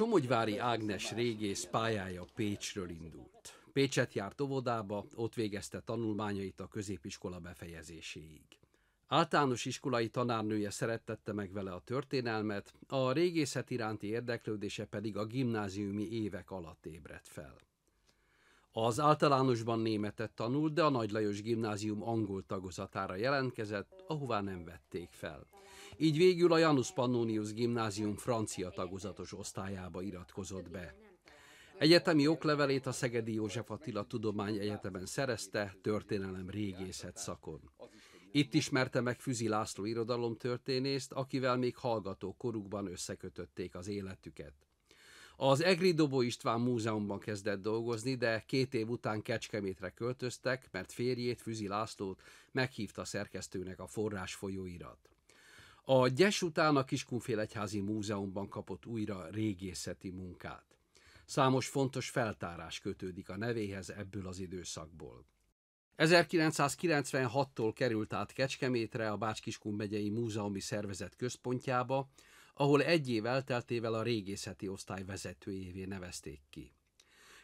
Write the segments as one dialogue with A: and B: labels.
A: Somogyvári Ágnes régész pályája Pécsről indult. Pécset járt óvodába, ott végezte tanulmányait a középiskola befejezéséig. Általános iskolai tanárnője szerettette meg vele a történelmet, a régészet iránti érdeklődése pedig a gimnáziumi évek alatt ébredt fel. Az általánosban németet tanult, de a Nagy Lajos Gimnázium angol tagozatára jelentkezett, ahová nem vették fel. Így végül a Janus Pannonius Gimnázium francia tagozatos osztályába iratkozott be. Egyetemi oklevelét a Szegedi József Attila Tudomány Egyetemen szerezte, történelem régészet szakon. Itt ismerte meg Füzi László irodalomtörténészt, akivel még hallgató korukban összekötötték az életüket. Az Egri Dobó István Múzeumban kezdett dolgozni, de két év után Kecskemétre költöztek, mert férjét, Füzi Lászlót meghívta szerkesztőnek a forrás folyóirat. A Gyes után a Kiskunfélegyházi Múzeumban kapott újra régészeti munkát. Számos fontos feltárás kötődik a nevéhez ebből az időszakból. 1996-tól került át Kecskemétre a Bács-Kiskun megyei múzeumi szervezet központjába, ahol egy év elteltével a régészeti osztály vezetőjévé nevezték ki.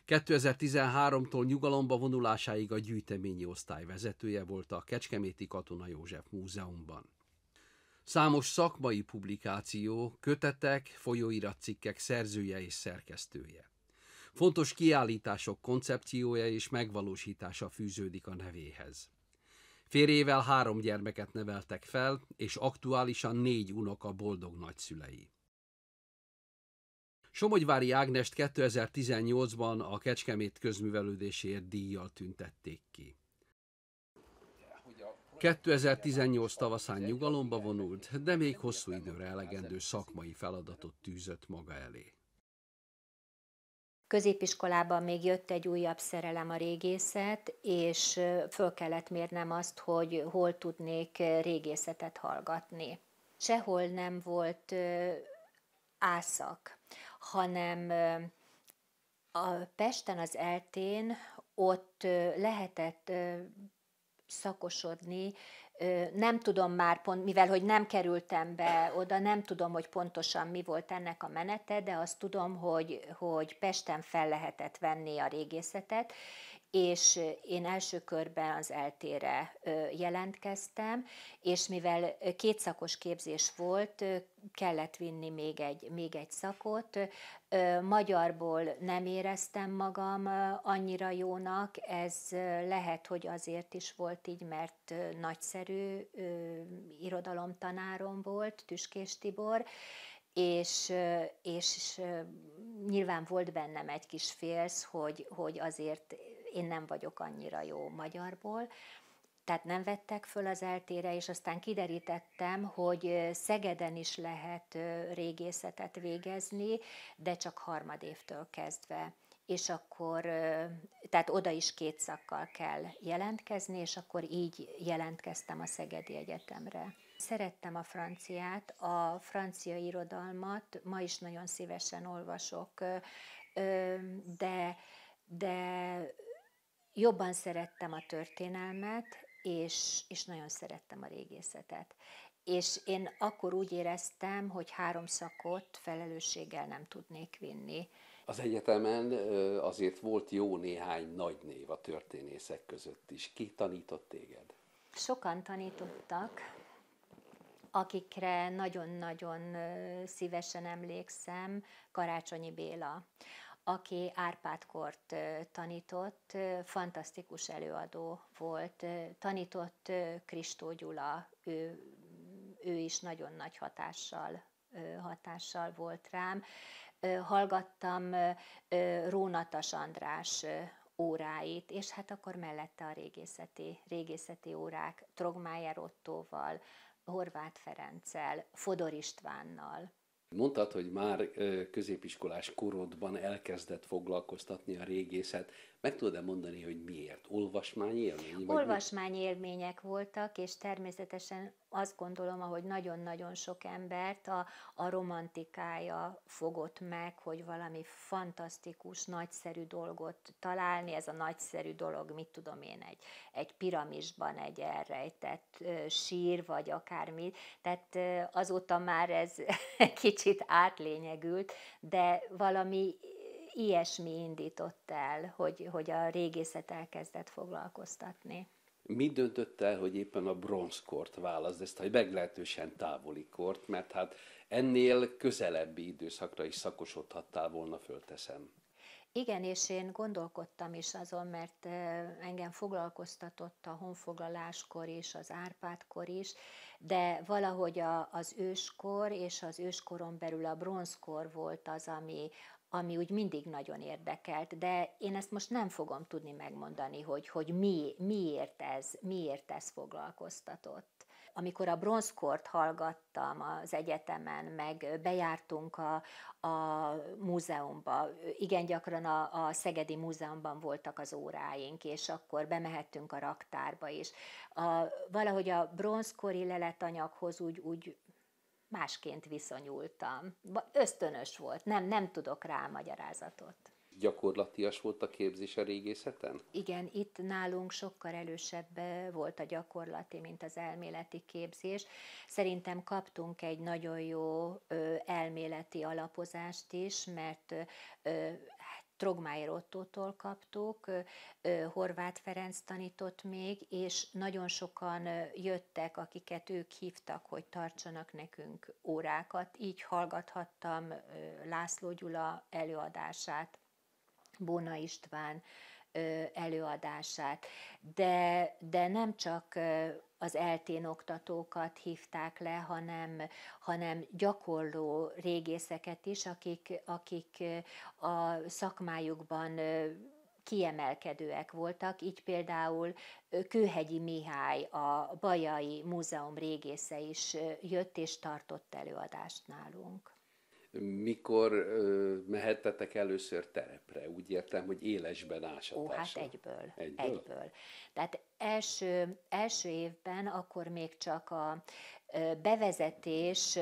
A: 2013-tól nyugalomba vonulásáig a gyűjteményi osztály vezetője volt a Kecskeméti Katona József Múzeumban. Számos szakmai publikáció, kötetek, folyóiratcikkek szerzője és szerkesztője. Fontos kiállítások koncepciója és megvalósítása fűződik a nevéhez. Férjével három gyermeket neveltek fel, és aktuálisan négy unoka boldog nagyszülei. Somogyvári Ágnest 2018-ban a Kecskemét közművelődésért díjjal tüntették ki. 2018 tavaszán nyugalomba vonult, de még hosszú időre elegendő szakmai feladatot tűzött maga elé.
B: Középiskolában még jött egy újabb szerelem a régészet, és föl kellett mérnem azt, hogy hol tudnék régészetet hallgatni. Sehol nem volt ászak, hanem a Pesten az eltén ott lehetett szakosodni. Nem tudom már pont, mivel hogy nem kerültem be oda, nem tudom, hogy pontosan mi volt ennek a menete, de azt tudom, hogy, hogy Pesten fel lehetett venni a régészetet, és én első körben az eltére jelentkeztem, és mivel kétszakos képzés volt, kellett vinni még egy, még egy szakot. Magyarból nem éreztem magam annyira jónak, ez lehet, hogy azért is volt így, mert nagyszerű irodalomtanárom volt, Tüskés Tibor, és, és nyilván volt bennem egy kis félsz, hogy, hogy azért én nem vagyok annyira jó magyarból, tehát nem vettek föl az eltére, és aztán kiderítettem, hogy Szegeden is lehet régészetet végezni, de csak harmadévtől kezdve és akkor, tehát oda is két szakkal kell jelentkezni, és akkor így jelentkeztem a Szegedi Egyetemre. Szerettem a franciát, a francia irodalmat, ma is nagyon szívesen olvasok, de, de jobban szerettem a történelmet, és, és nagyon szerettem a régészetet. És én akkor úgy éreztem, hogy három szakot felelősséggel nem tudnék vinni.
A: Az egyetemen azért volt jó néhány nagy név a történészek között is. Ki tanított téged?
B: Sokan tanítottak, akikre nagyon-nagyon szívesen emlékszem, Karácsonyi Béla, aki Árpádkort tanított, fantasztikus előadó volt, tanított Kristó Gyula, ő, ő is nagyon nagy hatással hatással volt rám. Hallgattam Rónatas András óráit, és hát akkor mellette a régészeti, régészeti órák Trogmájer Ottóval, Horváth Ferenccel, Fodor Istvánnal.
A: Mondtad, hogy már középiskolás korodban elkezdett foglalkoztatni a régészet. Meg tudod-e mondani, hogy miért? Olvasmányélmény?
B: élmények voltak, és természetesen azt gondolom, ahogy nagyon-nagyon sok embert a, a romantikája fogott meg, hogy valami fantasztikus, nagyszerű dolgot találni. Ez a nagyszerű dolog, mit tudom én, egy, egy piramisban egy elrejtett ö, sír, vagy akármi. Tehát ö, azóta már ez kicsit átlényegült, de valami ilyesmi indított el, hogy, hogy a régészet elkezdett foglalkoztatni.
A: Mi döntött el, hogy éppen a bronzkort választ, ezt a meglehetősen távoli kort, mert hát ennél közelebbi időszakra is szakosodhattál volna, fölteszem.
B: Igen, és én gondolkodtam is azon, mert engem foglalkoztatott a honfoglaláskor is, az Árpádkor is, de valahogy a, az őskor és az őskoron belül a bronzkor volt az, ami, ami úgy mindig nagyon érdekelt, de én ezt most nem fogom tudni megmondani, hogy, hogy mi, miért, ez, miért ez foglalkoztatott. Amikor a bronzkort hallgattam az egyetemen, meg bejártunk a, a múzeumba, igen gyakran a, a Szegedi Múzeumban voltak az óráink, és akkor bemehettünk a raktárba is. A, valahogy a bronzkori leletanyaghoz úgy, úgy másként viszonyultam. Ösztönös volt, nem, nem tudok rá magyarázatot.
A: Gyakorlatias volt a képzés a régészeten?
B: Igen, itt nálunk sokkal elősebb eh, volt a gyakorlati, mint az elméleti képzés. Szerintem kaptunk egy nagyon jó elméleti alapozást is, mert Trogmájer Ottótól kaptuk, Horváth Ferenc tanított még, és nagyon sokan jöttek, akiket ők hívtak, hogy tartsanak nekünk órákat. Így hallgathattam László Gyula előadását, Bóna István előadását. De, de nem csak az eltén oktatókat hívták le, hanem, hanem gyakorló régészeket is, akik, akik eh, a szakmájukban eh, kiemelkedőek voltak, így például eh, Kőhegyi Mihály, a Bajai Múzeum régésze is jött és tartott előadást nálunk.
A: Mikor ö, mehettetek először terepre? Úgy értem, hogy élesben ásatásra. Ó, hát egyből, egyből. egyből. Tehát
B: első, első évben akkor még csak a bevezetés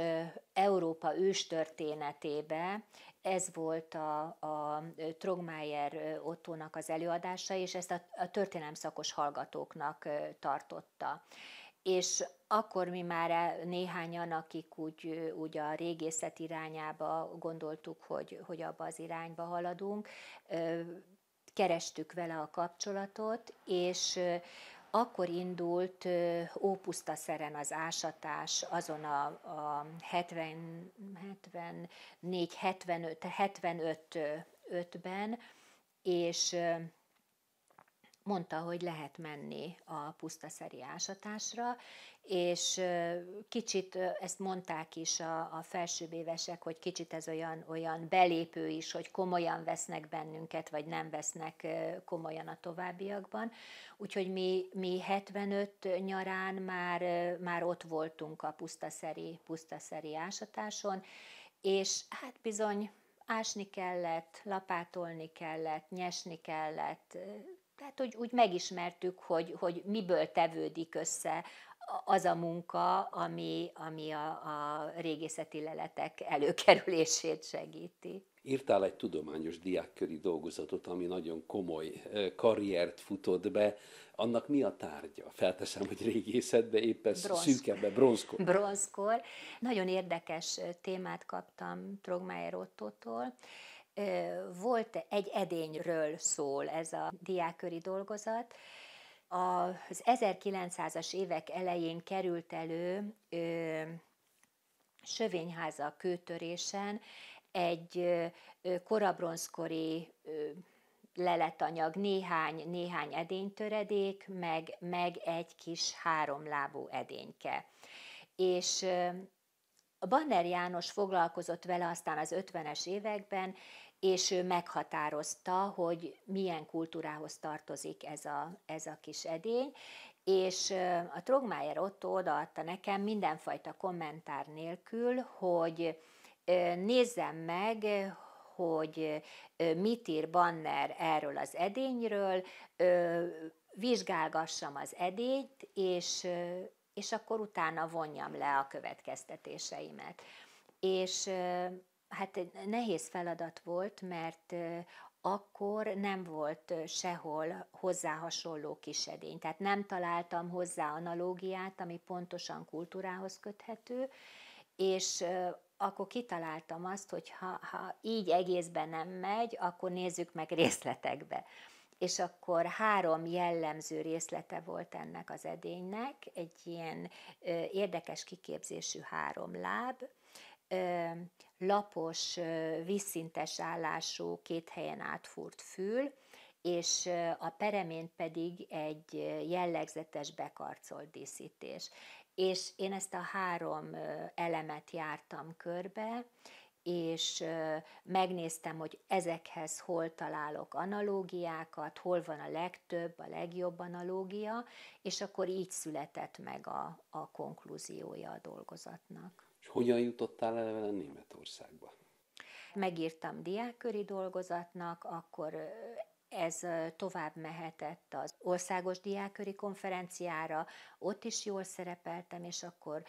B: Európa őstörténetébe, ez volt a, a Trogmeier Ottónak az előadása, és ezt a, a szakos hallgatóknak tartotta. És akkor mi már e, néhányan, akik úgy, úgy a régészet irányába gondoltuk, hogy, hogy abba az irányba haladunk, kerestük vele a kapcsolatot, és akkor indult Ópuszta szeren az ásatás azon a, a 70, 74, 75, 75 5-ben, és mondta, hogy lehet menni a pusztaszeri ásatásra, és kicsit ezt mondták is a, a felsőbb évesek, hogy kicsit ez olyan, olyan belépő is, hogy komolyan vesznek bennünket, vagy nem vesznek komolyan a továbbiakban. Úgyhogy mi, mi 75 nyarán már, már ott voltunk a pusztaszeri, pusztaszeri ásatáson, és hát bizony ásni kellett, lapátolni kellett, nyesni kellett, tehát, hogy úgy megismertük, hogy, hogy miből tevődik össze az a munka, ami, ami a, a régészeti leletek előkerülését segíti.
A: Írtál egy tudományos diákköri dolgozatot, ami nagyon komoly karriert futott be. Annak mi a tárgya? Felteszem, hogy régészetbe éppen Bronz. szűkebben, bronzkor.
B: Bronzkor. Nagyon érdekes témát kaptam Trogmájer Ottótól volt egy edényről szól ez a diáköri dolgozat, az 1900-as évek elején került elő ö, Sövényháza kőtörésen egy ö, korabronzkori ö, leletanyag, néhány, néhány edénytöredék, meg, meg egy kis háromlábú edényke. És ö, a Banner János foglalkozott vele aztán az 50-es években, és ő meghatározta, hogy milyen kultúrához tartozik ez a, ez a kis edény, és a Trogmájer Otto odaadta nekem mindenfajta kommentár nélkül, hogy nézzem meg, hogy mit ír Banner erről az edényről, vizsgálgassam az edényt, és, és akkor utána vonjam le a következtetéseimet. És Hát nehéz feladat volt, mert akkor nem volt sehol hozzá hasonló kisedény. Tehát nem találtam hozzá analógiát, ami pontosan kultúrához köthető, és akkor kitaláltam azt, hogy ha, ha így egészben nem megy, akkor nézzük meg részletekbe. És akkor három jellemző részlete volt ennek az edénynek, egy ilyen ö, érdekes kiképzésű három láb, ö, lapos, vízszintes állású, két helyen átfúrt fül, és a peremén pedig egy jellegzetes bekarcolt díszítés. És én ezt a három elemet jártam körbe, és megnéztem, hogy ezekhez hol találok analógiákat, hol van a legtöbb, a legjobb analógia, és akkor így született meg a, a konklúziója a dolgozatnak.
A: Hogyan jutottál el vele Németországba?
B: Megírtam diákköri dolgozatnak, akkor ez tovább mehetett az országos diákköri konferenciára, ott is jól szerepeltem, és akkor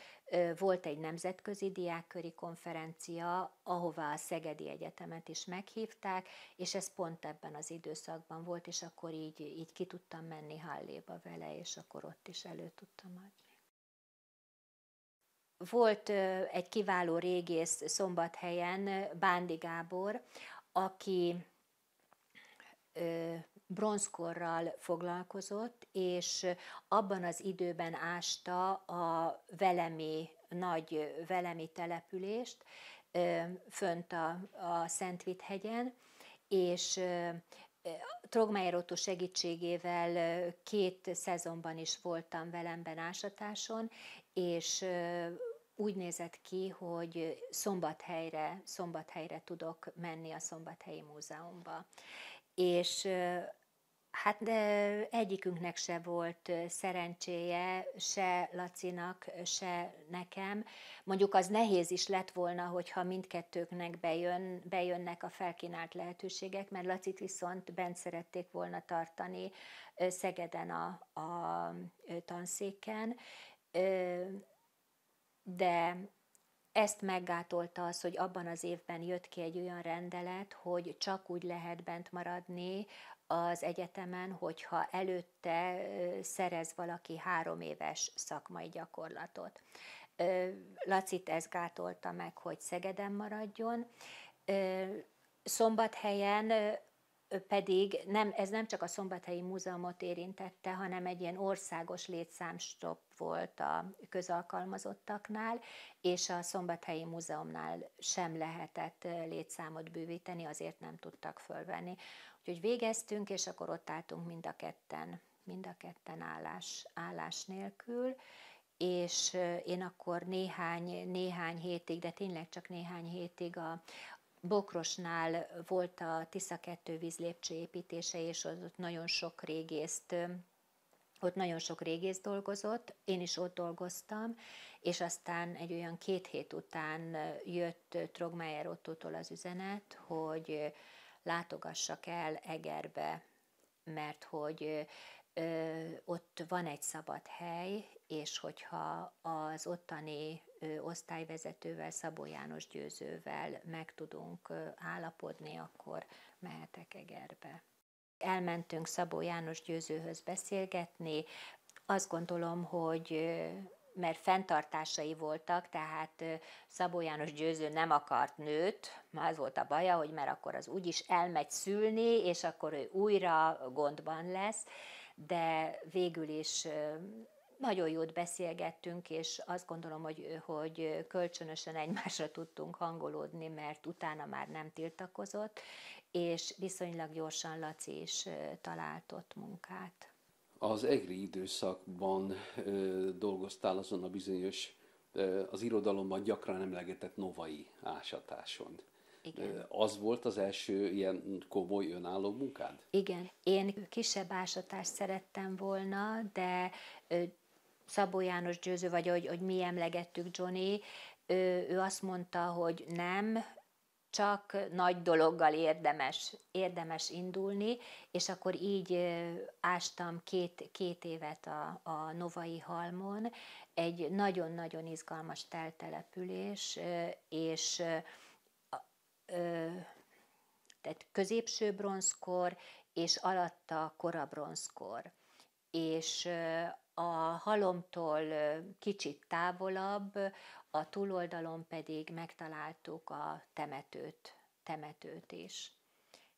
B: volt egy nemzetközi diákköri konferencia, ahová a Szegedi Egyetemet is meghívták, és ez pont ebben az időszakban volt, és akkor így, így ki tudtam menni Halléba vele, és akkor ott is elő tudtam adni. Volt egy kiváló régész szombathelyen, Bándi Gábor, aki bronzkorral foglalkozott, és abban az időben ásta a velemi, nagy velemi települést, fönt a, a Szentvithegyen, és Trogmeier Otto segítségével két szezonban is voltam velemben ásatáson, és úgy nézett ki, hogy szombathelyre, szombathelyre tudok menni a Szombathelyi Múzeumba. És Hát de egyikünknek se volt szerencséje, se Lacinak, se nekem. Mondjuk az nehéz is lett volna, hogyha mindkettőknek bejön, bejönnek a felkínált lehetőségek, mert Lacit viszont bent szerették volna tartani Szegeden a, a tanszéken, de ezt meggátolta az, hogy abban az évben jött ki egy olyan rendelet, hogy csak úgy lehet bent maradni az egyetemen, hogyha előtte szerez valaki három éves szakmai gyakorlatot. Lacit ez gátolta meg, hogy Szegeden maradjon. Szombathelyen pedig nem, ez nem csak a Szombathelyi Múzeumot érintette, hanem egy ilyen országos létszámstop volt a közalkalmazottaknál, és a Szombathelyi Múzeumnál sem lehetett létszámot bővíteni, azért nem tudtak fölvenni. Úgyhogy végeztünk, és akkor ott álltunk mind a ketten, mind a ketten állás, állás nélkül, és én akkor néhány, néhány hétig, de tényleg csak néhány hétig a, Bokrosnál volt a Tisza 2 vízlépcső építése, és ott nagyon sok régészt ott nagyon sok régész dolgozott, én is ott dolgoztam, és aztán egy olyan két hét után jött Trogmeier Ottótól az üzenet, hogy látogassak el Egerbe, mert hogy ö, ott van egy szabad hely, és hogyha az ottani ö, osztályvezetővel, Szabó János Győzővel meg tudunk ö, állapodni, akkor mehetek Egerbe. Elmentünk Szabó János Győzőhöz beszélgetni, azt gondolom, hogy mert fenntartásai voltak, tehát Szabó János Győző nem akart nőt, az volt a baja, hogy mert akkor az úgyis elmegy szülni, és akkor ő újra gondban lesz, de végül is nagyon jót beszélgettünk, és azt gondolom, hogy, hogy kölcsönösen egymásra tudtunk hangolódni, mert utána már nem tiltakozott, és viszonylag gyorsan Laci is találtott munkát.
A: Az EGRI időszakban ö, dolgoztál azon a bizonyos, ö, az irodalomban gyakran emlegetett novai ásatáson. Igen. Az volt az első ilyen komoly önálló munkád?
B: Igen. Én kisebb ásatást szerettem volna, de Szabó János Győző, vagy hogy, hogy mi emlegettük Johnny, ő, ő azt mondta, hogy nem, csak nagy dologgal érdemes, érdemes indulni, és akkor így ástam két, két évet a, a Novai Halmon, egy nagyon-nagyon izgalmas teltelepülés, és tehát középső bronzkor, és alatta kora bronzkor. És a halomtól kicsit távolabb a túloldalon pedig megtaláltuk a temetőt, temetőt is.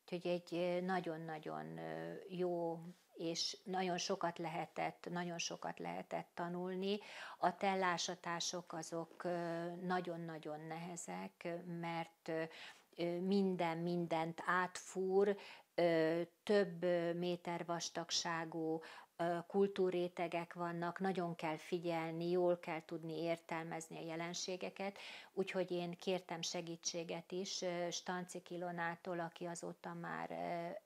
B: Úgyhogy egy nagyon-nagyon jó és nagyon sokat lehetett, nagyon sokat lehetett tanulni. A tellásatások azok nagyon-nagyon nehezek, mert minden mindent átfúr, több méter vastagságú kultúrétegek vannak, nagyon kell figyelni, jól kell tudni értelmezni a jelenségeket, úgyhogy én kértem segítséget is Stanci Kilonától, aki azóta már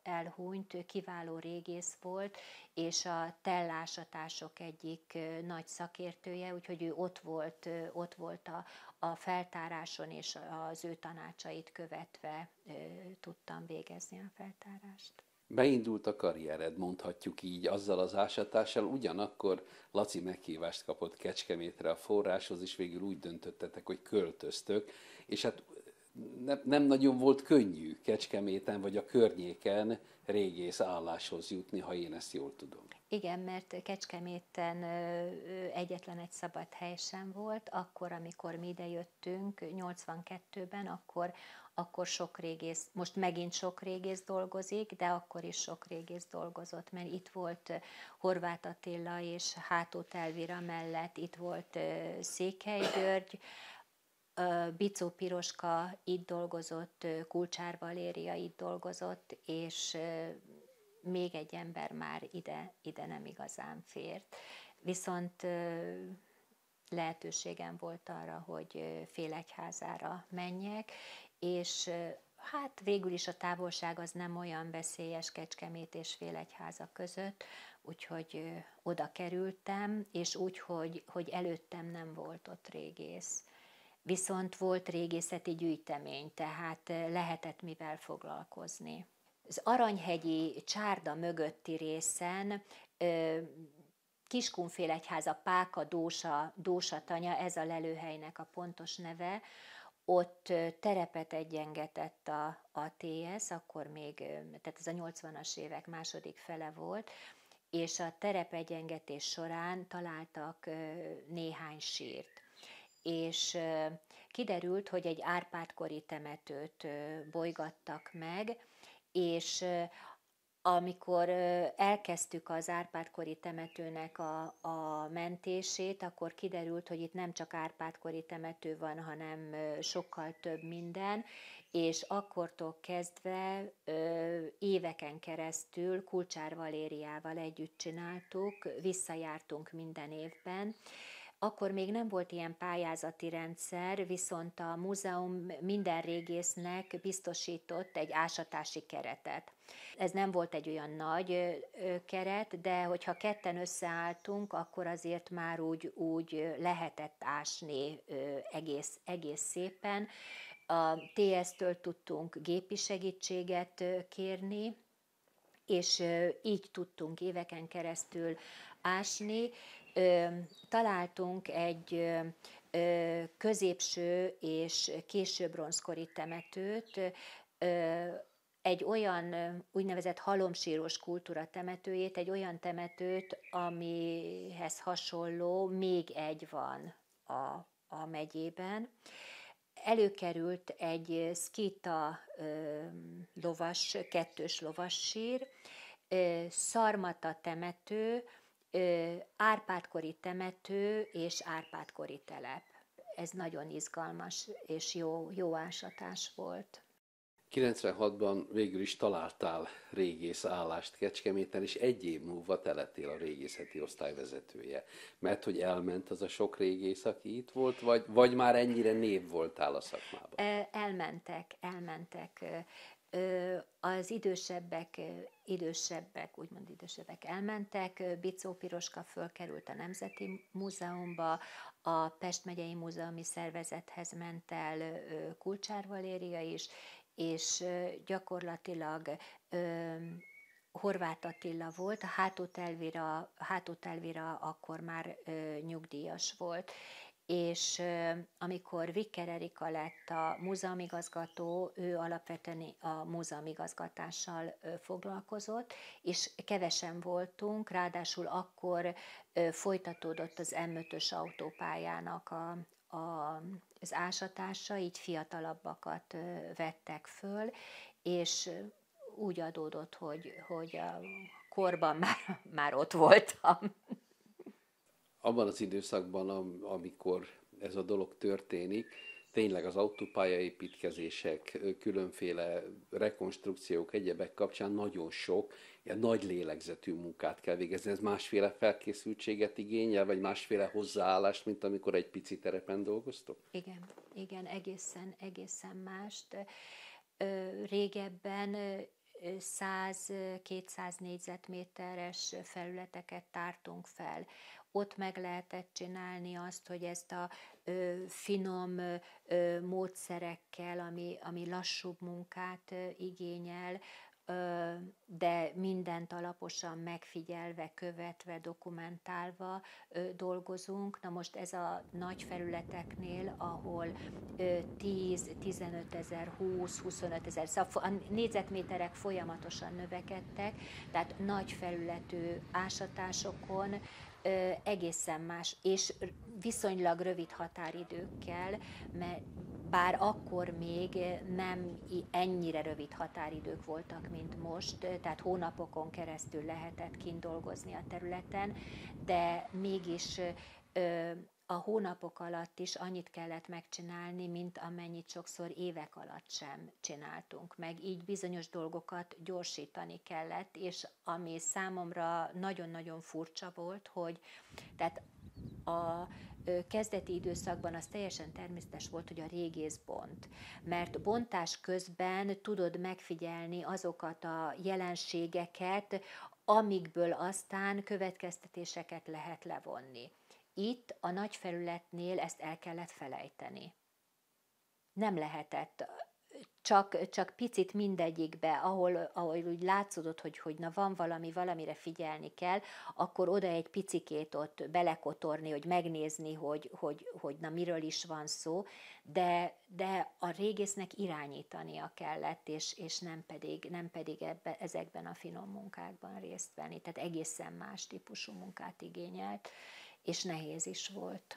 B: elhúnyt, ő kiváló régész volt, és a tellásatások egyik nagy szakértője, úgyhogy ő ott volt, ott volt a, a feltáráson, és az ő tanácsait követve tudtam végezni a feltárást.
A: Beindult a karriered, mondhatjuk így, azzal az ásatással, ugyanakkor Laci meghívást kapott Kecskemétre a forráshoz, és végül úgy döntöttetek, hogy költöztök, és hát ne, nem nagyon volt könnyű Kecskeméten vagy a környéken régész álláshoz jutni, ha én ezt jól tudom.
B: Igen, mert Kecskeméten egyetlen egy szabad hely sem volt. Akkor, amikor mi idejöttünk, 82-ben, akkor akkor sok régész, most megint sok régész dolgozik, de akkor is sok régész dolgozott, mert itt volt Horváth Attila és Hátó Telvira mellett, itt volt Székely György, Bicó Piroska itt dolgozott, Kulcsár Valéria itt dolgozott, és még egy ember már ide, ide nem igazán fért. Viszont lehetőségem volt arra, hogy félegyházára menjek, és hát végül is a távolság az nem olyan veszélyes Kecskemét és Félegyháza között, úgyhogy oda kerültem, és úgy, hogy, hogy előttem nem volt ott régész. Viszont volt régészeti gyűjtemény, tehát lehetett mivel foglalkozni. Az Aranyhegyi csárda mögötti részen Kiskunfélegyháza Páka Dósa, Dósa Tanya, ez a lelőhelynek a pontos neve, ott terepet egyengetett a, a TS, akkor még, tehát ez a 80-as évek második fele volt, és a terepegyengetés során találtak néhány sírt. És kiderült, hogy egy Árpádkori temetőt bolygattak meg, és amikor elkezdtük az Árpádkori temetőnek a, a mentését, akkor kiderült, hogy itt nem csak Árpádkori temető van, hanem sokkal több minden, és akkortól kezdve éveken keresztül Kulcsár Valériával együtt csináltuk, visszajártunk minden évben, akkor még nem volt ilyen pályázati rendszer, viszont a múzeum minden régésznek biztosított egy ásatási keretet. Ez nem volt egy olyan nagy keret, de hogyha ketten összeálltunk, akkor azért már úgy, úgy lehetett ásni egész, egész szépen. A TS-től tudtunk gépi segítséget kérni, és így tudtunk éveken keresztül ásni, ö, találtunk egy ö, középső és késő bronzkori temetőt, ö, egy olyan úgynevezett halomsíros kultúra temetőjét, egy olyan temetőt, amihez hasonló még egy van a, a megyében. Előkerült egy szkita ö, lovas, kettős lovassír, ö, szarmata temető, Árpádkori temető és Árpádkori telep. Ez nagyon izgalmas és jó, jó ásatás volt.
A: 96-ban végül is találtál régész állást Kecskeméten, és egy év múlva telettél a régészeti osztály vezetője. Mert hogy elment az a sok régész, aki itt volt, vagy, vagy már ennyire név voltál a szakmában?
B: Elmentek, elmentek. Az idősebbek, idősebbek, úgymond idősebbek elmentek, Bicó Piroska fölkerült a Nemzeti Múzeumba, a Pest megyei múzeumi szervezethez ment el Kulcsár Valéria is, és gyakorlatilag Horváth Attila volt, Hátót Elvira, Hátót Elvira akkor már nyugdíjas volt, és amikor Vicker Erika lett a múzeumigazgató, ő alapvetően a múzeumigazgatással foglalkozott, és kevesen voltunk, ráadásul akkor folytatódott az M5-ös autópályának a, a, az ásatása, így fiatalabbakat vettek föl, és úgy adódott, hogy, hogy a korban már, már ott voltam
A: abban az időszakban, amikor ez a dolog történik, tényleg az építkezések, különféle rekonstrukciók, egyebek kapcsán nagyon sok, ilyen nagy lélegzetű munkát kell végezni. Ez másféle felkészültséget igényel, vagy másféle hozzáállást, mint amikor egy pici terepen dolgoztok?
B: Igen, igen, egészen, egészen mást. Régebben 100-200 négyzetméteres felületeket tártunk fel ott meg lehetett csinálni azt, hogy ezt a ö, finom ö, módszerekkel, ami, ami lassúbb munkát ö, igényel, ö, de mindent alaposan megfigyelve, követve, dokumentálva ö, dolgozunk. Na most ez a nagy felületeknél, ahol ö, 10, 15 ezer, 20, 25 ezer, szóval a négyzetméterek folyamatosan növekedtek, tehát nagy felületű ásatásokon egészen más, és viszonylag rövid határidőkkel, mert bár akkor még nem ennyire rövid határidők voltak, mint most, tehát hónapokon keresztül lehetett kint dolgozni a területen, de mégis a hónapok alatt is annyit kellett megcsinálni, mint amennyit sokszor évek alatt sem csináltunk meg. Így bizonyos dolgokat gyorsítani kellett, és ami számomra nagyon-nagyon furcsa volt, hogy tehát a kezdeti időszakban az teljesen természetes volt, hogy a régész bont. Mert bontás közben tudod megfigyelni azokat a jelenségeket, amikből aztán következtetéseket lehet levonni. Itt a nagy felületnél ezt el kellett felejteni. Nem lehetett csak, csak picit mindegyikbe, ahol, ahol úgy látszódott, hogy, hogy na van valami, valamire figyelni kell, akkor oda egy picikét ott belekotorni, hogy megnézni, hogy, hogy, hogy na miről is van szó, de, de a régésznek irányítania kellett, és, és nem pedig, nem pedig ebbe, ezekben a finom munkákban részt venni. Tehát egészen más típusú munkát igényelt és nehéz is volt.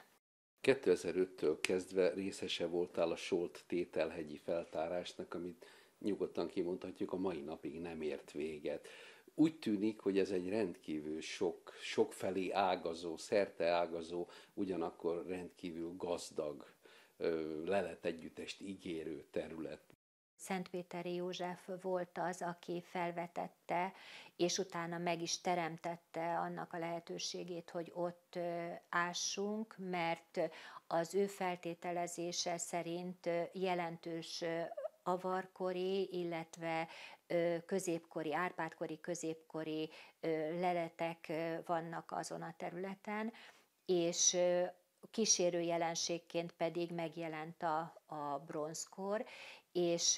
A: 2005-től kezdve részese voltál a Solt tételhegyi feltárásnak, amit nyugodtan kimondhatjuk, a mai napig nem ért véget. Úgy tűnik, hogy ez egy rendkívül sok, sokfelé ágazó, szerte ágazó, ugyanakkor rendkívül gazdag leletegyüttest ígérő terület.
B: Szentpéteri József volt az, aki felvetette, és utána meg is teremtette annak a lehetőségét, hogy ott ássunk, mert az ő feltételezése szerint jelentős avarkori, illetve középkori, árpádkori, középkori leletek vannak azon a területen, és kísérő jelenségként pedig megjelent a, a bronzkor, és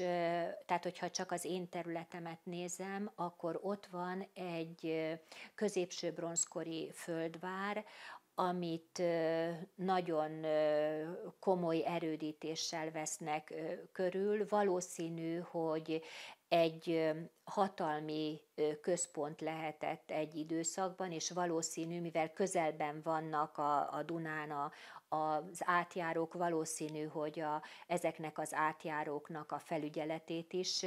B: tehát, hogyha csak az én területemet nézem, akkor ott van egy középső bronzkori földvár, amit nagyon komoly erődítéssel vesznek körül. Valószínű, hogy egy hatalmi központ lehetett egy időszakban, és valószínű, mivel közelben vannak a, a Dunán a, az átjárók valószínű, hogy a, ezeknek az átjáróknak a felügyeletét is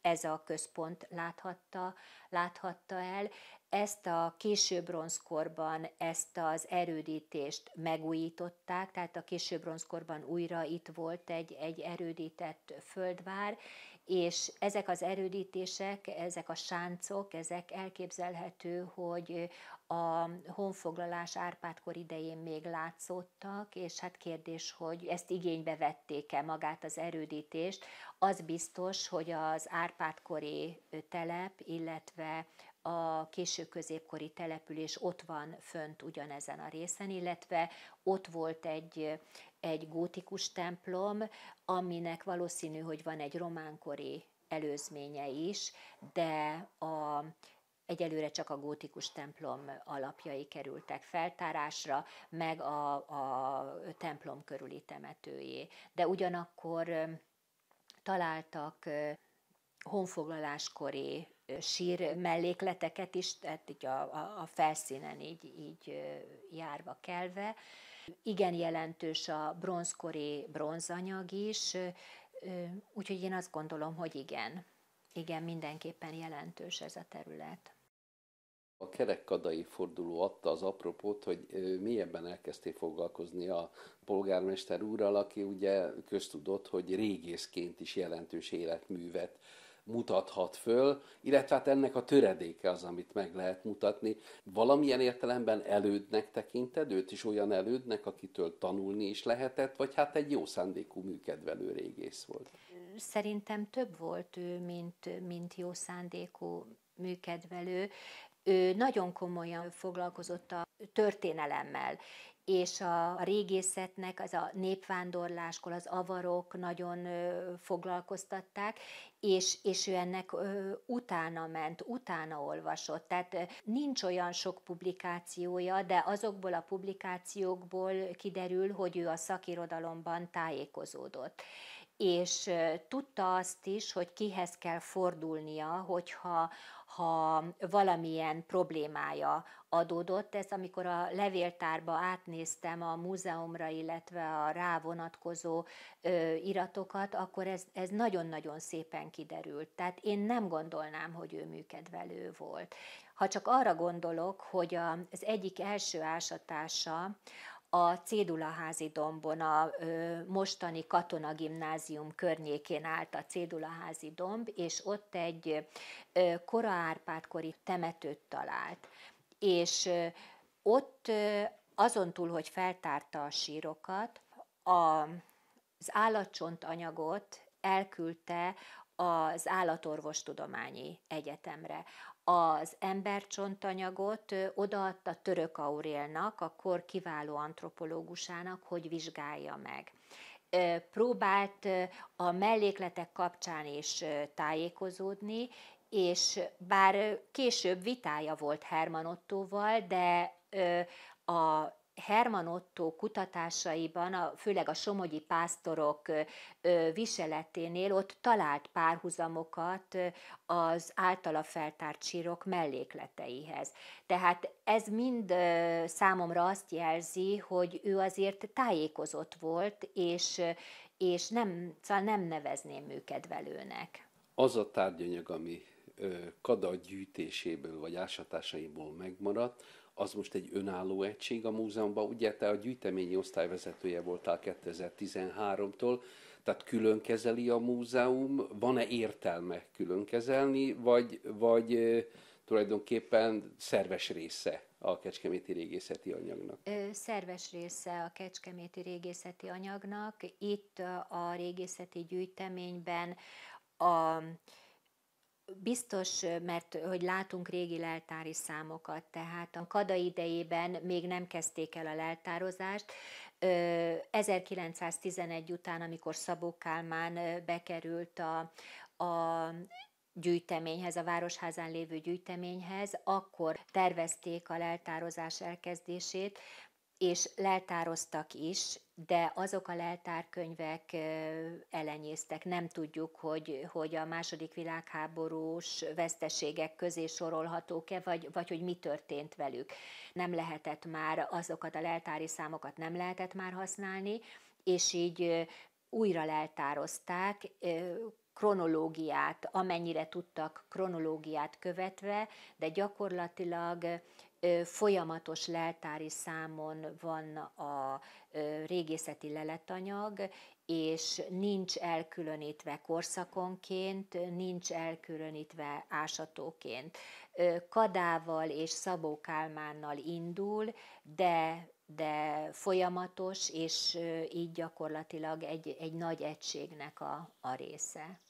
B: ez a központ láthatta, láthatta el. Ezt a késő bronzkorban ezt az erődítést megújították, tehát a késő bronzkorban újra itt volt egy, egy erődített földvár, és ezek az erődítések, ezek a sáncok, ezek elképzelhető, hogy a honfoglalás Árpádkor idején még látszottak, és hát kérdés, hogy ezt igénybe vették-e magát az erődítést. Az biztos, hogy az Árpádkori telep, illetve a késő középkori település ott van fönt ugyanezen a részen, illetve ott volt egy, egy gótikus templom, aminek valószínű, hogy van egy románkori előzménye is, de a Egyelőre csak a gótikus templom alapjai kerültek feltárásra, meg a, a templom körüli temetőjé. De ugyanakkor találtak honfoglaláskori sír mellékleteket is, tehát így a, a, a felszínen így, így járva kelve. Igen jelentős a bronzkori bronzanyag is, úgyhogy én azt gondolom, hogy igen. Igen, mindenképpen jelentős ez a terület.
A: A kerekkadai forduló adta az apropót, hogy mélyebben elkezdtél foglalkozni a polgármester úrral, aki ugye köztudott, hogy régészként is jelentős életművet mutathat föl, illetve hát ennek a töredéke az, amit meg lehet mutatni. Valamilyen értelemben elődnek tekinted őt is olyan elődnek, akitől tanulni is lehetett, vagy hát egy jó szándékú műkedvelő régész volt?
B: Szerintem több volt ő, mint, mint jó szándékú műkedvelő ő nagyon komolyan foglalkozott a történelemmel, és a, régészetnek az a népvándorláskor az avarok nagyon foglalkoztatták, és, és ő ennek utána ment, utána olvasott. Tehát nincs olyan sok publikációja, de azokból a publikációkból kiderül, hogy ő a szakirodalomban tájékozódott és tudta azt is, hogy kihez kell fordulnia, hogyha ha valamilyen problémája adódott. Ez amikor a levéltárba átnéztem a múzeumra, illetve a rá vonatkozó ö, iratokat, akkor ez, ez nagyon-nagyon szépen kiderült. Tehát én nem gondolnám, hogy ő műkedvelő volt. Ha csak arra gondolok, hogy az egyik első ásatása a Cédulaházi dombon, a mostani Katona Gimnázium környékén állt a Cédulaházi domb, és ott egy kora árpád temetőt talált. És ott azon túl, hogy feltárta a sírokat, a, az állatcsont anyagot elküldte az Állatorvostudományi Egyetemre az embercsontanyagot odaadta Török Aurélnak, akkor kiváló antropológusának, hogy vizsgálja meg próbált a mellékletek kapcsán is tájékozódni, és bár később vitája volt Herman Ottóval, de a Herman Otto kutatásaiban, a, főleg a somogyi pásztorok viseleténél ott talált párhuzamokat az általa feltárt sírok mellékleteihez. Tehát ez mind számomra azt jelzi, hogy ő azért tájékozott volt, és, és nem, szóval nem nevezném őket velőnek.
A: Az a tárgyanyag, ami Kada gyűjtéséből vagy ásatásaiból megmaradt, az most egy önálló egység a múzeumban. Ugye te a gyűjteményi osztályvezetője voltál 2013-tól, tehát külön kezeli a múzeum, van-e értelme külön kezelni, vagy, vagy tulajdonképpen szerves része a kecskeméti régészeti anyagnak?
B: Szerves része a kecskeméti régészeti anyagnak. Itt a régészeti gyűjteményben a Biztos, mert hogy látunk régi leltári számokat, tehát a kada idejében még nem kezdték el a leltározást. 1911 után, amikor Szabó Kálmán bekerült a, a gyűjteményhez, a Városházán lévő gyűjteményhez, akkor tervezték a leltározás elkezdését, és leltároztak is, de azok a leltárkönyvek elenyésztek. Nem tudjuk, hogy, hogy a második világháborús veszteségek közé sorolhatók-e, vagy, vagy hogy mi történt velük. Nem lehetett már azokat a leltári számokat nem lehetett már használni, és így újra leltározták, kronológiát, amennyire tudtak kronológiát követve, de gyakorlatilag folyamatos leltári számon van a régészeti leletanyag, és nincs elkülönítve korszakonként, nincs elkülönítve ásatóként. Kadával és Szabó Kálmánnal indul, de de folyamatos, és így gyakorlatilag egy, egy nagy egységnek a, a része.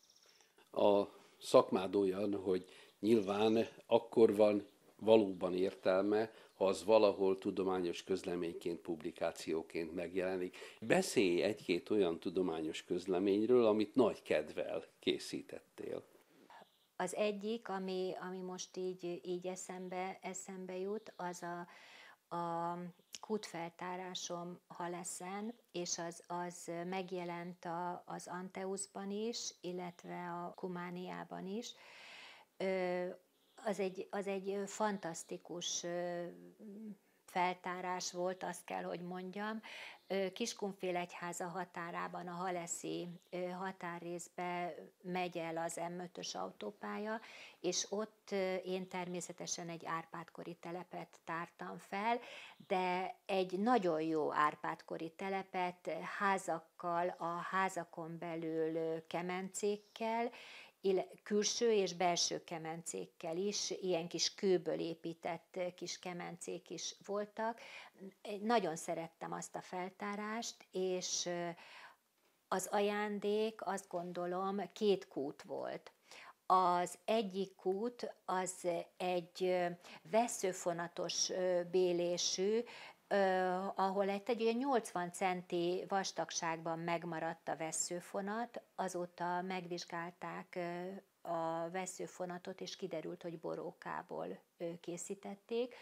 A: A szakmád olyan, hogy nyilván akkor van valóban értelme, ha az valahol tudományos közleményként, publikációként megjelenik. Beszélj egy-két olyan tudományos közleményről, amit nagy kedvel készítettél.
B: Az egyik, ami, ami most így, így eszembe, eszembe jut, az a, a kútfeltárásom Haleszen, és az, az megjelent a, az Anteuszban is, illetve a Kumániában is. Ö, az egy, az egy fantasztikus feltárás volt, azt kell, hogy mondjam. Kiskunfélegyháza határában, a Haleszi határrészbe megy el az M5-ös autópálya, és ott én természetesen egy árpátkori telepet tártam fel, de egy nagyon jó árpátkori telepet házakkal, a házakon belül kemencékkel, külső és belső kemencékkel is, ilyen kis kőből épített eh, kis kemencék is voltak. Nagyon szerettem azt a feltárást, és eh, az ajándék azt gondolom két kút volt. Az egyik kút az egy eh, veszőfonatos bélésű ahol egy, egy 80 centi vastagságban megmaradt a veszőfonat, azóta megvizsgálták a veszőfonatot, és kiderült, hogy borókából készítették.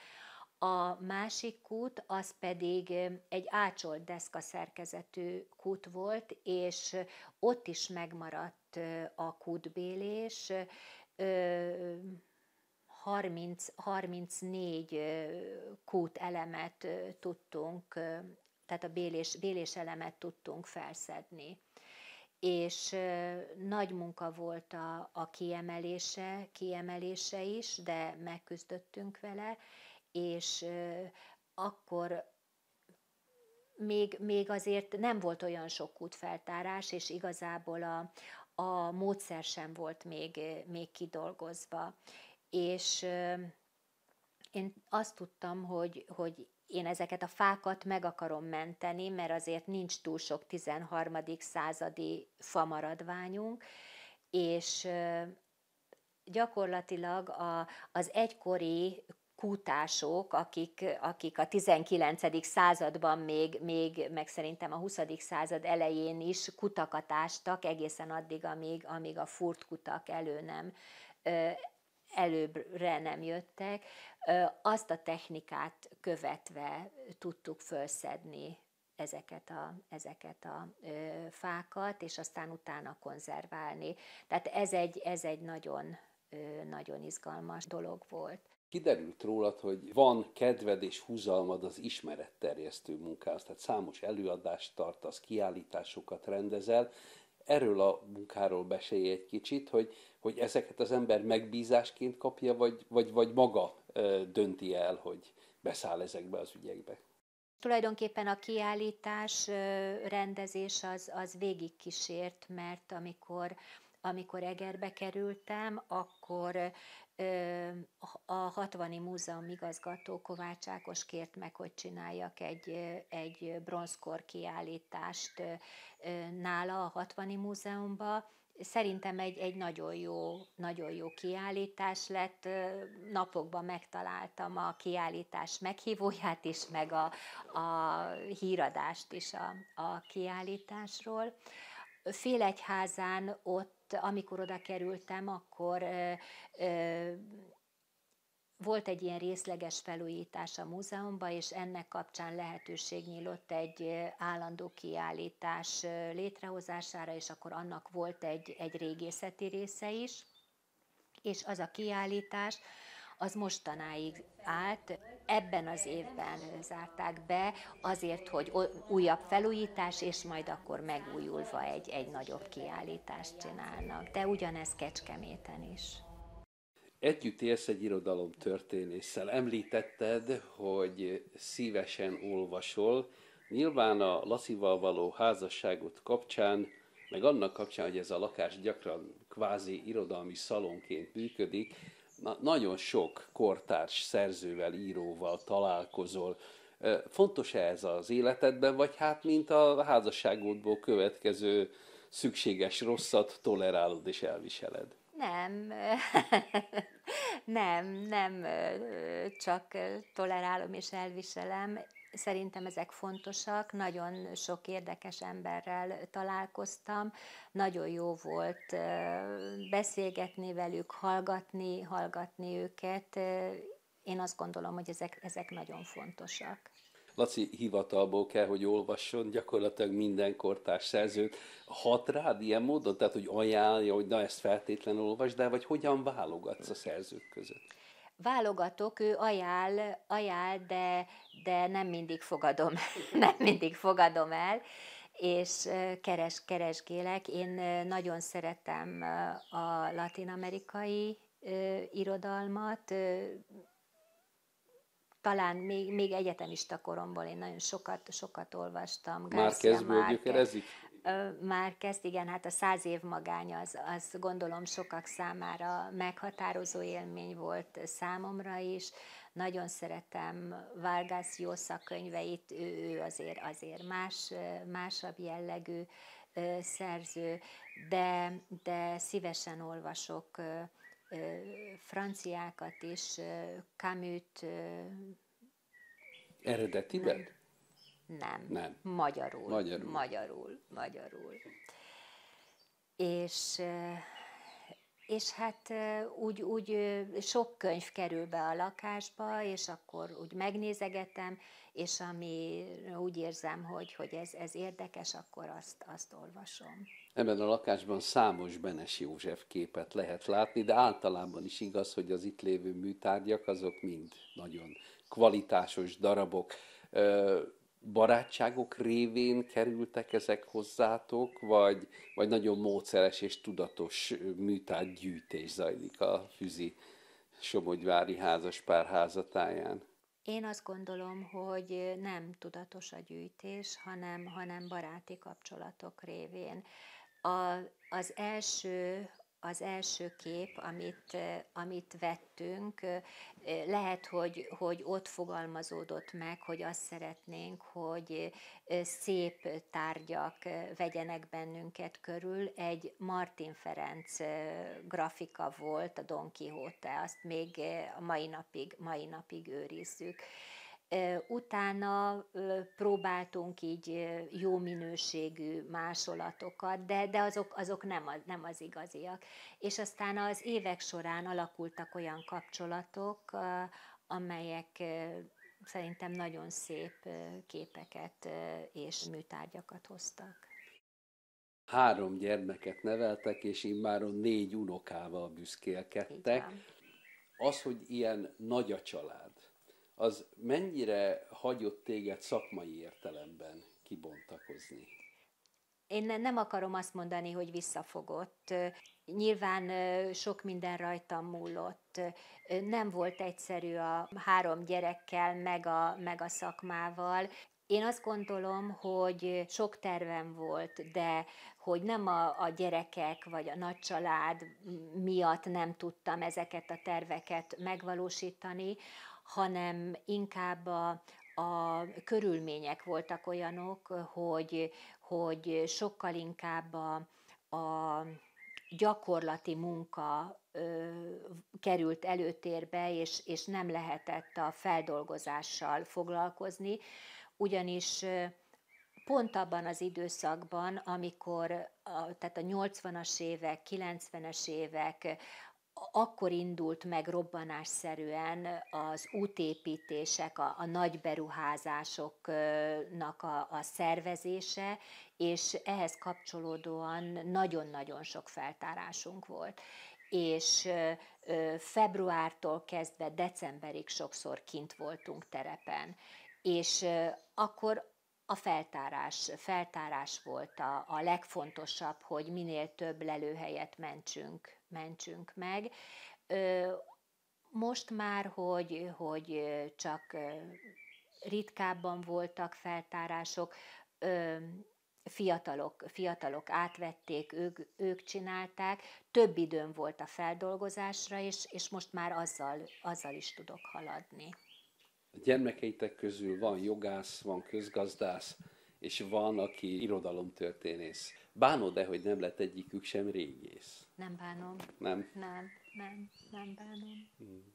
B: A másik kút az pedig egy ácsolt deszka szerkezetű kút volt, és ott is megmaradt a kútbélés, 30, 34 kút elemet tudtunk, tehát a bélés, bélés elemet tudtunk felszedni és nagy munka volt a, a kiemelése, kiemelése is, de megküzdöttünk vele, és akkor még, még azért nem volt olyan sok kútfeltárás, és igazából a, a módszer sem volt még, még kidolgozva és én azt tudtam, hogy, hogy én ezeket a fákat meg akarom menteni, mert azért nincs túl sok 13. századi maradványunk, és gyakorlatilag a, az egykori kútások, akik, akik a 19. században még, még, meg szerintem a 20. század elején is kutakat ástak, egészen addig, amíg, amíg a furt kutak elő nem előbbre nem jöttek, azt a technikát követve tudtuk felszedni ezeket a, ezeket a ö, fákat, és aztán utána konzerválni. Tehát ez egy, ez egy nagyon, ö, nagyon izgalmas dolog volt.
A: Kiderült rólad, hogy van kedved és húzalmad az ismeretterjesztő munkához, tehát számos előadást tartasz, kiállításokat rendezel. Erről a munkáról beszélj egy kicsit, hogy hogy ezeket az ember megbízásként kapja, vagy, vagy, vagy maga dönti el, hogy beszáll ezekbe az ügyekbe.
B: Tulajdonképpen a kiállítás rendezés az, az végigkísért, mert amikor, amikor Egerbe kerültem, akkor a 60 Múzeum igazgató Kovács Ákos kért meg, hogy csináljak egy, egy bronzkor kiállítást nála a 60 Múzeumban, szerintem egy, egy nagyon, jó, nagyon jó kiállítás lett. Napokban megtaláltam a kiállítás meghívóját is, meg a, a híradást is a, a kiállításról. Félegyházán ott, amikor oda kerültem, akkor ö, ö, volt egy ilyen részleges felújítás a múzeumban, és ennek kapcsán lehetőség nyílott egy állandó kiállítás létrehozására, és akkor annak volt egy, egy régészeti része is, és az a kiállítás, az mostanáig állt. Ebben az évben zárták be, azért, hogy újabb felújítás, és majd akkor megújulva egy, egy nagyobb kiállítást csinálnak. De ugyanez Kecskeméten is.
A: Együtt élsz egy irodalom történésszel. Említetted, hogy szívesen olvasol. Nyilván a Lacival való házasságot kapcsán, meg annak kapcsán, hogy ez a lakás gyakran kvázi irodalmi szalonként működik, na, nagyon sok kortárs szerzővel, íróval találkozol. Fontos -e ez az életedben, vagy hát mint a házasságodból következő szükséges rosszat tolerálod és elviseled?
B: Nem, nem, nem, csak tolerálom és elviselem. Szerintem ezek fontosak, nagyon sok érdekes emberrel találkoztam, nagyon jó volt beszélgetni velük, hallgatni, hallgatni őket. Én azt gondolom, hogy ezek, ezek nagyon fontosak.
A: Laci hivatalból kell, hogy olvasson gyakorlatilag minden kortárs szerzőt. Hat rád ilyen módon? Tehát, hogy ajánlja, hogy na ezt feltétlenül olvasd, de vagy hogyan válogatsz a szerzők között?
B: válogatok, ő ajánl, ajánl de, de nem mindig fogadom, nem mindig fogadom el, és keres, keresgélek. Én nagyon szeretem a latinamerikai irodalmat, talán még, még egyetemista koromból én nagyon sokat, sokat olvastam. már kezdből gyökerezik? Már kezd, igen, hát a száz év magány az, az gondolom sokak számára meghatározó élmény volt számomra is. Nagyon szeretem Vargas Llosa könyveit, ő, ő azért, azért más, másabb jellegű szerző, de, de szívesen olvasok franciákat és Camus-t...
A: Eredetiben?
B: Nem. Nem. Nem. Magyarul. Magyarul. Magyarul. Magyarul. És, és hát úgy, úgy sok könyv kerül be a lakásba, és akkor úgy megnézegetem, és ami úgy érzem, hogy, hogy ez, ez érdekes, akkor azt, azt olvasom.
A: Ebben a lakásban számos Benes József képet lehet látni, de általában is igaz, hogy az itt lévő műtárgyak azok mind nagyon kvalitásos darabok. Barátságok révén kerültek ezek hozzátok, vagy, vagy nagyon módszeres és tudatos műtárgyűjtés zajlik a Füzi Somogyvári házas pár házatáján?
B: Én azt gondolom, hogy nem tudatos a gyűjtés, hanem, hanem baráti kapcsolatok révén. A, az első az első kép, amit, amit vettünk, lehet, hogy, hogy ott fogalmazódott meg, hogy azt szeretnénk, hogy szép tárgyak vegyenek bennünket körül. Egy Martin Ferenc grafika volt, a Don Quixote, azt még a mai napig, mai napig őrizzük. Utána próbáltunk így jó minőségű másolatokat, de, de azok, azok nem, az, nem az igaziak. És aztán az évek során alakultak olyan kapcsolatok, amelyek szerintem nagyon szép
A: képeket
B: és műtárgyakat hoztak.
A: Három gyermeket neveltek, és immáron négy unokával büszkélkedtek. Az, hogy ilyen nagy a család, az mennyire hagyott téged szakmai értelemben kibontakozni?
B: Én nem akarom azt mondani, hogy visszafogott. Nyilván sok minden rajtam múlott. Nem volt egyszerű a három gyerekkel, meg a, meg a szakmával. Én azt gondolom, hogy sok tervem volt, de hogy nem a, a gyerekek vagy a nagy család miatt nem tudtam ezeket a terveket megvalósítani, hanem inkább a, a körülmények voltak olyanok, hogy, hogy sokkal inkább a, a gyakorlati munka ö, került előtérbe, és, és nem lehetett a feldolgozással foglalkozni, ugyanis pont abban az időszakban, amikor a, tehát a 80-as évek, 90-es évek, akkor indult meg robbanásszerűen az útépítések, a, a nagy beruházásoknak a, a szervezése, és ehhez kapcsolódóan nagyon-nagyon sok feltárásunk volt és februártól kezdve decemberig sokszor kint voltunk terepen, és akkor a feltárás, feltárás volt a, a legfontosabb, hogy minél több lelőhelyet mentsünk mentsünk meg. Most már, hogy, hogy csak ritkábban voltak feltárások, fiatalok, fiatalok átvették, ők, ők csinálták, több időm volt a feldolgozásra, és, és most már azzal, azzal is tudok haladni.
A: A gyermekeitek közül van jogász, van közgazdász, és van, aki irodalomtörténész. Bánod-e, hogy nem lett egyikük sem régész? Nem
B: bánom. Nem? Nem, nem, nem bánom.
A: Hmm.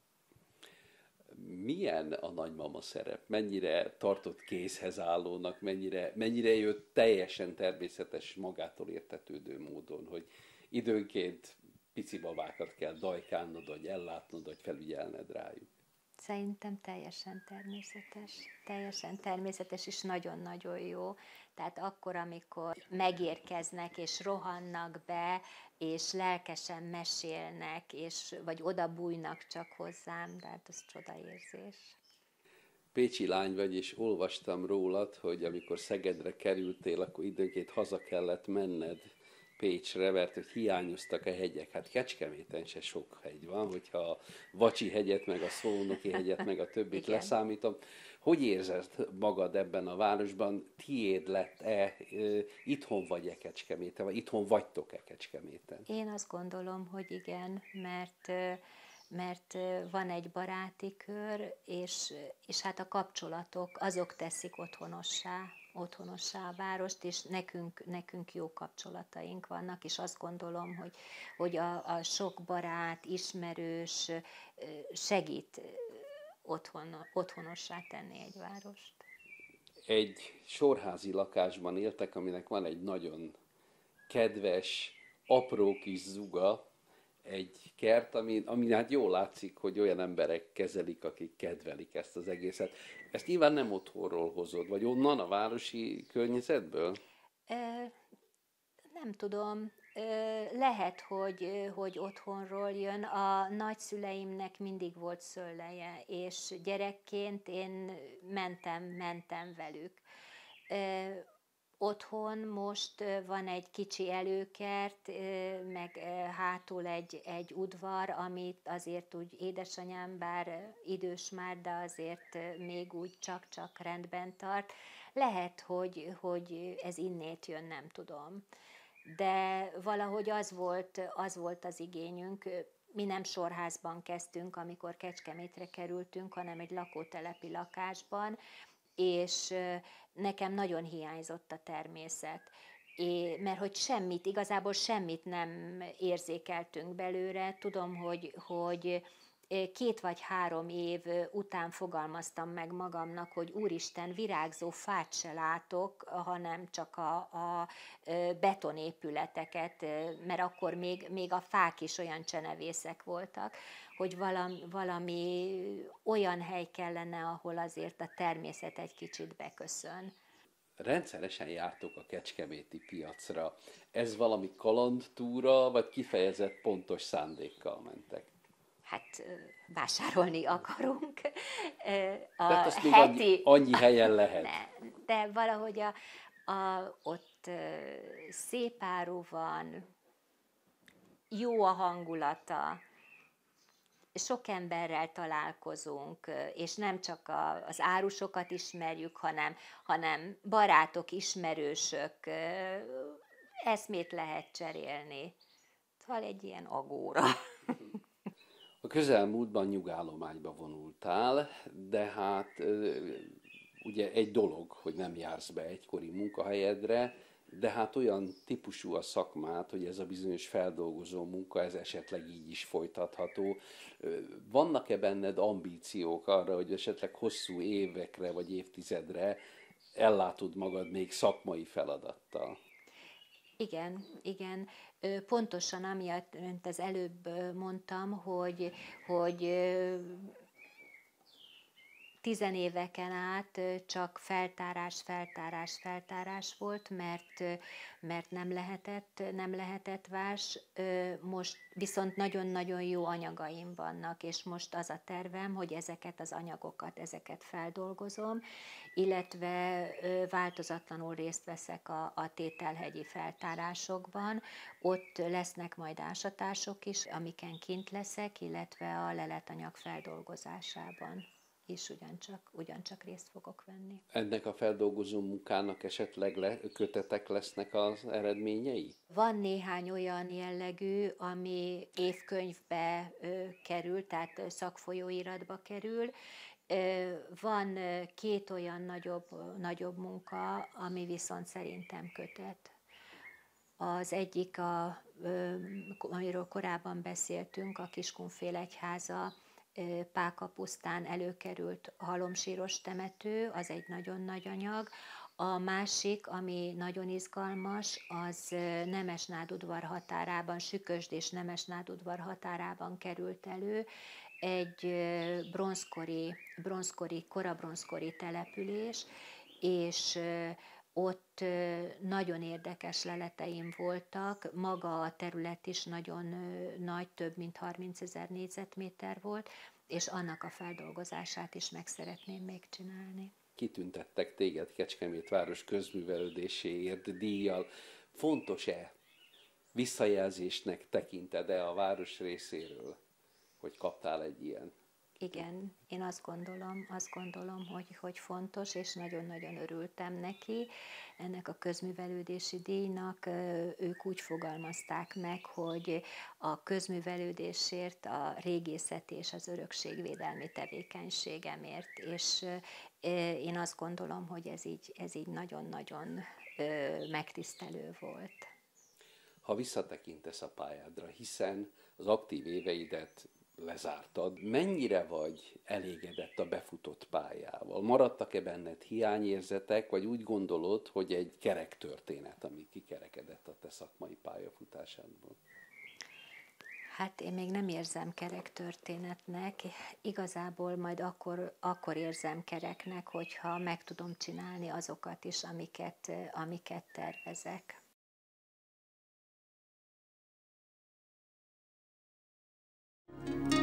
A: Milyen a nagymama szerep? Mennyire tartott kézhez állónak, mennyire, mennyire jött teljesen természetes, magától értetődő módon, hogy időnként pici babákat kell dajkálnod, vagy ellátnod, vagy felügyelned rájuk?
B: Szerintem teljesen természetes. Teljesen természetes, és nagyon-nagyon jó tehát akkor, amikor megérkeznek és rohannak be, és lelkesen mesélnek, és, vagy oda bújnak csak hozzám, de ez hát az érzés.
A: Pécsi lány vagy, és olvastam rólad, hogy amikor Szegedre kerültél, akkor időnként haza kellett menned Pécsre, mert hogy hiányoztak a hegyek. Hát Kecskeméten se sok hegy van, hogyha a Vacsi hegyet, meg a Szolnoki hegyet, meg a többit leszámítom. Hogy érzed magad ebben a városban? Tiéd lett-e? Itthon vagy-e Kecskeméten? Vagy itthon vagytok-e Kecskeméten?
B: Én azt gondolom, hogy igen, mert mert van egy baráti kör, és, és hát a kapcsolatok azok teszik otthonossá, otthonossá a várost, és nekünk, nekünk jó kapcsolataink vannak, és azt gondolom, hogy, hogy a, a sok barát, ismerős segít otthon, otthonossá tenni egy várost?
A: Egy sorházi lakásban éltek, aminek van egy nagyon kedves, apró kis zuga, egy kert, ami, ami hát jól látszik, hogy olyan emberek kezelik, akik kedvelik ezt az egészet. Ezt nyilván nem otthonról hozod, vagy onnan a városi környezetből?
B: Ö, nem tudom. Lehet, hogy, hogy otthonról jön. A nagyszüleimnek mindig volt szőleje, és gyerekként én mentem, mentem velük. Otthon most van egy kicsi előkert, meg hátul egy, egy udvar, amit azért úgy édesanyám, bár idős már, de azért még úgy csak-csak rendben tart. Lehet, hogy, hogy ez innét jön, nem tudom de valahogy az volt, az volt az igényünk, mi nem sorházban kezdtünk, amikor Kecskemétre kerültünk, hanem egy lakótelepi lakásban, és nekem nagyon hiányzott a természet. É, mert hogy semmit, igazából semmit nem érzékeltünk belőle. Tudom, hogy, hogy két vagy három év után fogalmaztam meg magamnak, hogy úristen, virágzó fát se látok, hanem csak a, a betonépületeket, mert akkor még, még a fák is olyan csenevészek voltak, hogy valami, valami olyan hely kellene, ahol azért a természet egy kicsit beköszön
A: rendszeresen jártok a kecskeméti piacra. Ez valami kalandtúra, vagy kifejezett pontos szándékkal mentek? hát
B: vásárolni akarunk. A azt heti... annyi, annyi helyen lehet. Ne, de valahogy a, a, ott szép áru van, jó a hangulata, sok emberrel találkozunk, és nem csak a, az árusokat ismerjük, hanem, hanem barátok, ismerősök, eszmét lehet cserélni. Szóval egy ilyen agóra
A: közelmúltban nyugállományba vonultál, de hát ugye egy dolog, hogy nem jársz be egykori munkahelyedre, de hát olyan típusú a szakmát, hogy ez a bizonyos feldolgozó munka, ez esetleg így is folytatható. Vannak-e benned ambíciók arra, hogy esetleg hosszú évekre vagy évtizedre ellátod magad még szakmai feladattal?
B: Igen, igen pontosan amiatt, mint az előbb mondtam, hogy, hogy tizenéveken át csak feltárás, feltárás, feltárás volt, mert, mert nem lehetett, nem lehetett vás. Most viszont nagyon-nagyon jó anyagaim vannak, és most az a tervem, hogy ezeket az anyagokat, ezeket feldolgozom, illetve változatlanul részt veszek a, a tételhegyi feltárásokban. Ott lesznek majd ásatások is, amiken kint leszek, illetve a leletanyag feldolgozásában és ugyancsak, ugyancsak részt fogok venni.
A: Ennek a feldolgozó munkának esetleg le, kötetek lesznek az eredményei?
B: Van néhány olyan jellegű, ami évkönyvbe ö, kerül, tehát szakfolyóiratba kerül, van két olyan nagyobb, nagyobb munka, ami viszont szerintem kötet. Az egyik, a, amiről korábban beszéltünk, a Kiskunfélegyháza, Pákapusztán előkerült halomsíros temető, az egy nagyon nagy anyag. A másik, ami nagyon izgalmas, az Nemesnádudvar határában, Sükösd és Nemesnádudvar határában került elő egy bronzkori, bronzkori, korabronzkori település, és ott nagyon érdekes leleteim voltak, maga a terület is nagyon nagy, több mint 30 ezer négyzetméter volt, és annak a feldolgozását is meg szeretném még csinálni.
A: Kitüntettek téged Kecskemét város közművelődéséért díjjal. Fontos-e visszajelzésnek tekinted-e a város részéről, hogy kaptál egy ilyen
B: igen, én azt gondolom, azt gondolom, hogy, hogy fontos, és nagyon-nagyon örültem neki. Ennek a közművelődési díjnak ők úgy fogalmazták meg, hogy a közművelődésért a régészet és az örökségvédelmi tevékenységemért, és én azt gondolom, hogy ez így, ez így nagyon-nagyon megtisztelő volt.
A: Ha visszatekintesz a pályádra, hiszen az aktív éveidet lezártad, mennyire vagy elégedett a befutott pályával? Maradtak-e benned hiányérzetek, vagy úgy gondolod, hogy egy kerek történet, ami kikerekedett a te szakmai pályafutásából?
B: Hát én még nem érzem kerek történetnek, igazából majd akkor, akkor érzem kereknek, hogyha meg tudom csinálni azokat is, amiket, amiket tervezek. Thank you.